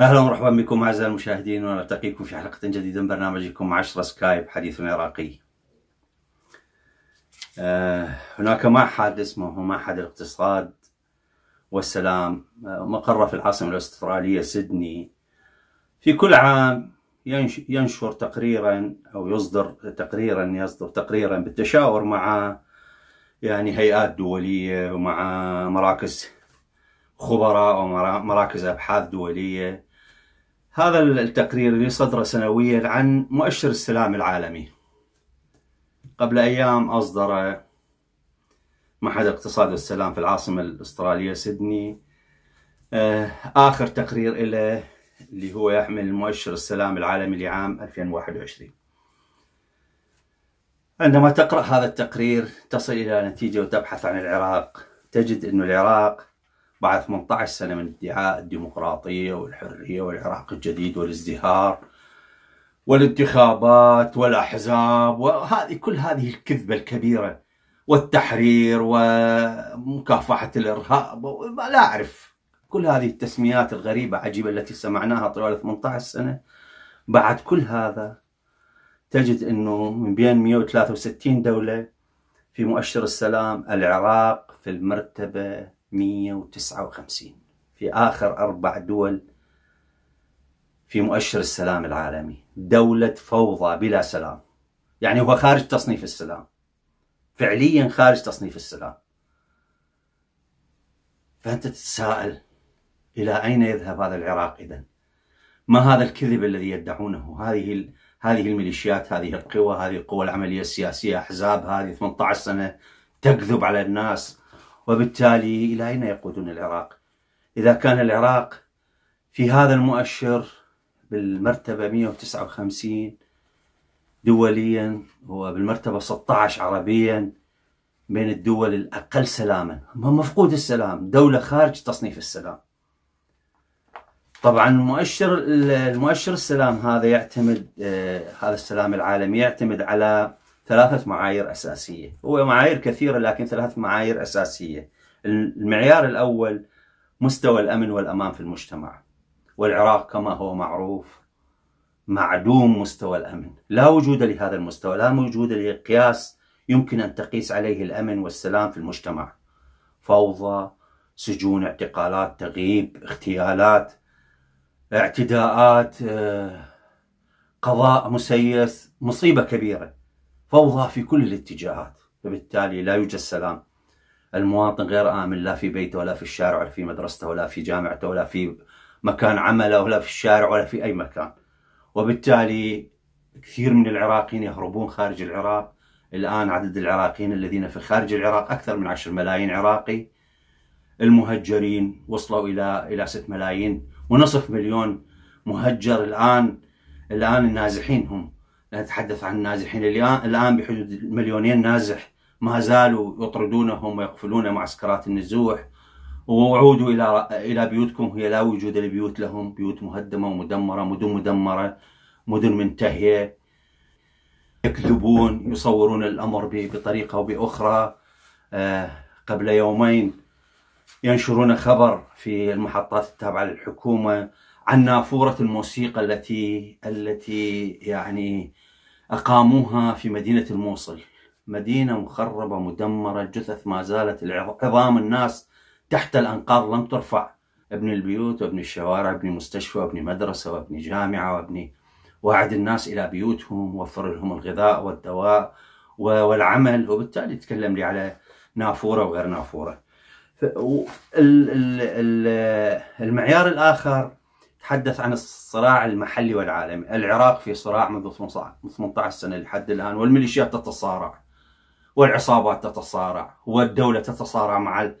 اهلا ومرحبا بكم اعزائي المشاهدين ونلتقيكم في حلقه جديده من برنامجكم 10 سكايب حديث عراقي. أه هناك معهد اسمه معهد الاقتصاد والسلام آه، مقره في العاصمه الاستراليه سيدني في كل عام ينشر تقريرا او يصدر تقريرا يصدر تقريرا بالتشاور مع يعني هيئات دوليه ومع مراكز خبراء ومراكز ابحاث دوليه هذا التقرير صدر سنويا عن مؤشر السلام العالمي قبل أيام أصدر معهد اقتصاد والسلام في العاصمة الأسترالية سيدني آه، آخر تقرير له اللي هو يحمل مؤشر السلام العالمي لعام 2021 عندما تقرأ هذا التقرير تصل إلى نتيجة وتبحث عن العراق تجد أن العراق بعد 18 سنة من ادعاء الديمقراطية والحرية والعراق الجديد والازدهار والانتخابات والأحزاب وهذه كل هذه الكذبة الكبيرة والتحرير ومكافحة الإرهاب لا أعرف كل هذه التسميات الغريبة عجيبة التي سمعناها طوال 18 سنة بعد كل هذا تجد أنه من بين 163 دولة في مؤشر السلام العراق في المرتبة 159 في آخر أربع دول في مؤشر السلام العالمي دولة فوضى بلا سلام يعني هو خارج تصنيف السلام فعليا خارج تصنيف السلام فأنت تتساءل إلى أين يذهب هذا العراق إذا ما هذا الكذب الذي يدعونه هذه هذه الميليشيات هذه القوى هذه القوى العملية السياسية أحزاب هذه 18 سنة تكذب على الناس وبالتالي إلى أين يقودون العراق إذا كان العراق في هذا المؤشر بالمرتبة 159 دوليا وبالمرتبة 16 عربيا بين الدول الأقل سلاما مفقود السلام دولة خارج تصنيف السلام طبعا المؤشر المؤشر السلام هذا يعتمد آه، هذا السلام العالمي يعتمد على ثلاثة معايير أساسية هو معايير كثيرة لكن ثلاثة معايير أساسية المعيار الأول مستوى الأمن والأمان في المجتمع والعراق كما هو معروف معدوم مستوى الأمن لا وجود لهذا المستوى لا وجود لقياس يمكن أن تقيس عليه الأمن والسلام في المجتمع فوضى سجون اعتقالات تغييب اغتيالات اعتداءات آه، قضاء مسيس مصيبة كبيرة فوضى في كل الاتجاهات فبالتالي لا يوجد سلام المواطن غير آمن لا في بيته ولا في الشارع ولا في مدرسته ولا في جامعته ولا في مكان عمله ولا في الشارع ولا في أي مكان وبالتالي كثير من العراقيين يهربون خارج العراق الآن عدد العراقيين الذين في خارج العراق أكثر من 10 ملايين عراقي المهجرين وصلوا إلى إلى 6 ملايين ونصف مليون مهجر الآن الآن النازحين هم نتحدث عن النازحين الآن بحدود مليونين نازح ما زالوا يطردونهم ويقفلون معسكرات النزوح وعودوا إلى إلى بيوتكم هي لا وجود لبيوت لهم بيوت مهدمة ومدمرة مدن مدمرة مدن منتهية يكذبون يصورون الأمر بطريقة او باخرى آه، قبل يومين ينشرون خبر في المحطات التابعة للحكومة عن نافورة الموسيقى التي التي يعني أقاموها في مدينة الموصل مدينة مخربة مدمرة الجثث ما زالت عظام الناس تحت الأنقاض لم ترفع ابن البيوت وابن الشوارع وابن مستشفى وابن مدرسة وابن جامعة وابن واعد الناس إلى بيوتهم ووفر لهم الغذاء والدواء والعمل وبالتالي تكلم لي على نافورة وغير نافورة المعيار الآخر تحدث عن الصراع المحلي والعالمي العراق في صراع منذ 18 سنة لحد الآن والميليشيات تتصارع والعصابات تتصارع والدولة تتصارع مع ال...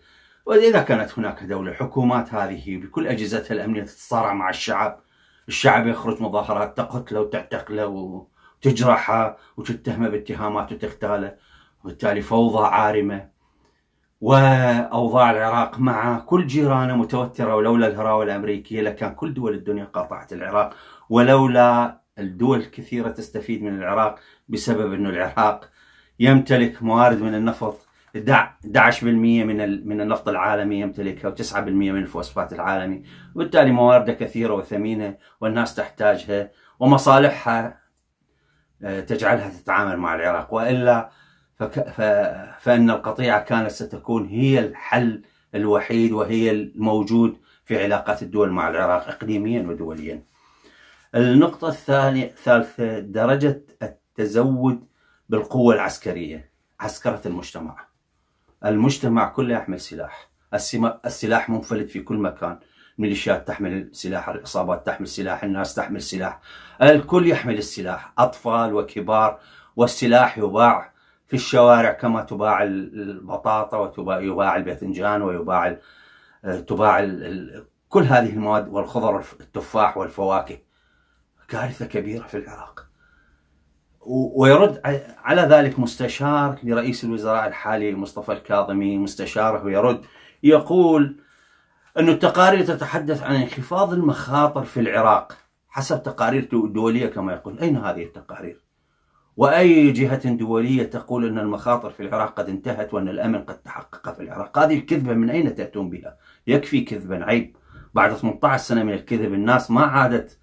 وإذا كانت هناك دولة حكومات هذه بكل أجهزتها الأمنية تتصارع مع الشعب الشعب يخرج مظاهرات تقتله وتعتقله وتجرحه وتتهمه باتهامات وتغتاله وبالتالي فوضى عارمة واوضاع العراق مع كل جيرانه متوتره ولولا الهراوه الامريكيه لكان كل دول الدنيا قاطعت العراق ولولا الدول الكثيره تستفيد من العراق بسبب انه العراق يمتلك موارد من النفط 11% من من النفط العالمي يمتلكها و9% من الفوسفات العالمي وبالتالي موارده كثيره وثمينه والناس تحتاجها ومصالحها آه، تجعلها تتعامل مع العراق والا ف... فأن القطيعة كانت ستكون هي الحل الوحيد وهي الموجود في علاقات الدول مع العراق إقليميا ودوليا النقطة الثانية الثالثة درجة التزود بالقوة العسكرية عسكرة المجتمع المجتمع كله يحمل سلاح السلاح منفلت في كل مكان ميليشيات تحمل سلاح العصابات تحمل سلاح الناس تحمل سلاح الكل يحمل السلاح أطفال وكبار والسلاح يباع في الشوارع كما تباع البطاطا ويباع الباذنجان ويباع تباع كل هذه المواد والخضر التفاح والفواكه كارثة كبيرة في العراق ويرد على ذلك مستشار لرئيس الوزراء الحالي مصطفى الكاظمي مستشاره ويرد يقول أن التقارير تتحدث عن انخفاض المخاطر في العراق حسب تقارير دولية كما يقول أين هذه التقارير؟ وأي جهة دولية تقول أن المخاطر في العراق قد انتهت وأن الأمن قد تحقق في العراق هذه الكذبة من أين تأتون بها؟ يكفي كذبا عيب بعد 18 سنة من الكذب الناس ما عادت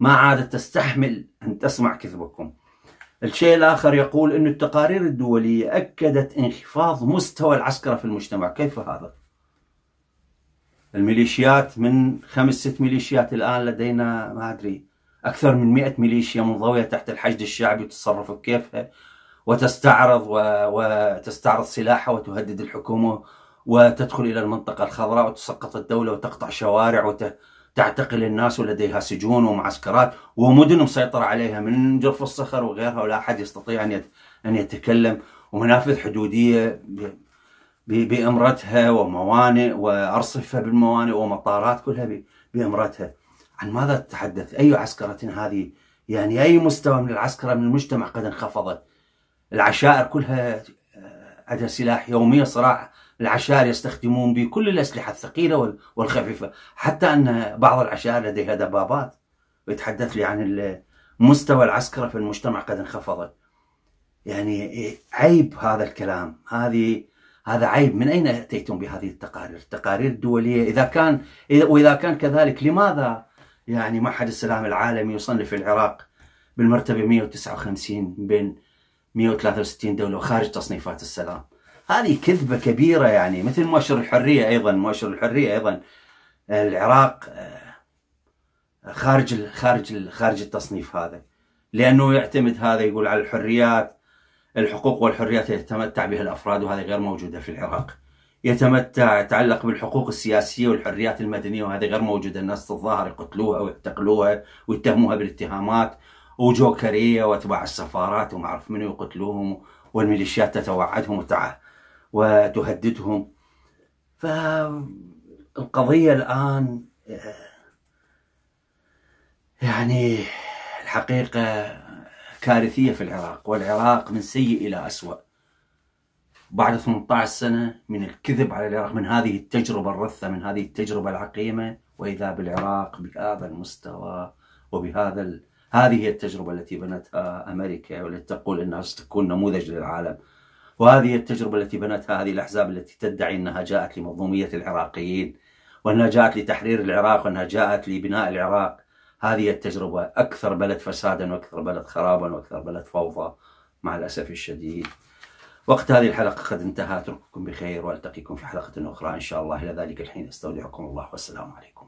ما عادت تستحمل أن تسمع كذبكم الشيء الآخر يقول أن التقارير الدولية أكدت انخفاض مستوى العسكرة في المجتمع كيف هذا؟ الميليشيات من خمس ست ميليشيات الآن لدينا ما أدري أكثر من 100 ميليشيا منضوية تحت الحشد الشعبي تتصرف بكيفها وتستعرض و... وتستعرض سلاحها وتهدد الحكومة وتدخل إلى المنطقة الخضراء وتسقط الدولة وتقطع شوارع وتعتقل الناس ولديها سجون ومعسكرات ومدن مسيطرة عليها من جرف الصخر وغيرها ولا أحد يستطيع أن, يت... أن يتكلم ومنافذ حدودية ب... ب... بإمرتها وموانئ وأرصفة بالموانئ ومطارات كلها ب... بإمرتها عن ماذا تتحدث أي عسكرة هذه يعني أي مستوى من العسكرة من المجتمع قد انخفضت العشائر كلها عندها آه، سلاح يومي صراع العشائر يستخدمون به كل الأسلحة الثقيلة والخفيفة حتى أن بعض العشائر لديها دبابات ويتحدث لي عن مستوى العسكرة في المجتمع قد انخفضت يعني عيب هذا الكلام هذه هذا عيب من اين اتيتم بهذه التقارير؟ التقارير الدوليه اذا كان واذا كان كذلك لماذا يعني معهد السلام العالمي يصنف العراق بالمرتبة 159 من بين 163 دولة وخارج تصنيفات السلام هذه كذبة كبيرة يعني مثل مؤشر الحرية أيضا مؤشر الحرية أيضا العراق آه، خارج خارج خارج التصنيف هذا لأنه يعتمد هذا يقول على الحريات الحقوق والحريات التي يتمتع بها الأفراد وهذه غير موجودة في العراق يتمتع يتعلق بالحقوق السياسيه والحريات المدنيه وهذه غير موجوده الناس الظاهر يقتلوها ويعتقلوها ويتهموها بالاتهامات وجوكريه واتباع السفارات وما اعرف منو يقتلوهم والميليشيات تتوعدهم وتهددهم فالقضيه الان آه، يعني الحقيقه كارثيه في العراق والعراق من سيء الى اسوأ بعد 18 سنة من الكذب على العراق من هذه التجربة الرثة من هذه التجربة العقيمة وإذا بالعراق بهذا المستوى وبهذا ال... هذه هي التجربة التي بنتها أمريكا والتي تقول أنها ستكون نموذج للعالم وهذه التجربة التي بنتها هذه الأحزاب التي تدعي أنها جاءت لمظلومية العراقيين وأنها جاءت لتحرير العراق وأنها جاءت لبناء العراق هذه التجربة أكثر بلد فسادا وأكثر بلد خرابا وأكثر بلد فوضى مع الأسف الشديد وقت هذه الحلقة قد انتهى أترككم بخير وألتقيكم في حلقة أخرى إن شاء الله إلى ذلك الحين أستودعكم الله والسلام عليكم